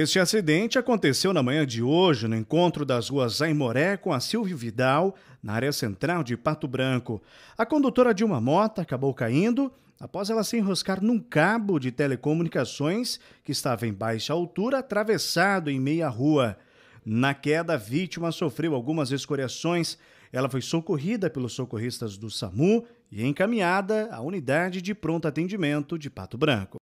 Este acidente aconteceu na manhã de hoje, no encontro das ruas Aimoré com a Silvio Vidal, na área central de Pato Branco. A condutora de uma moto acabou caindo após ela se enroscar num cabo de telecomunicações que estava em baixa altura, atravessado em meia rua. Na queda, a vítima sofreu algumas escoriações. Ela foi socorrida pelos socorristas do SAMU e encaminhada à unidade de pronto atendimento de Pato Branco.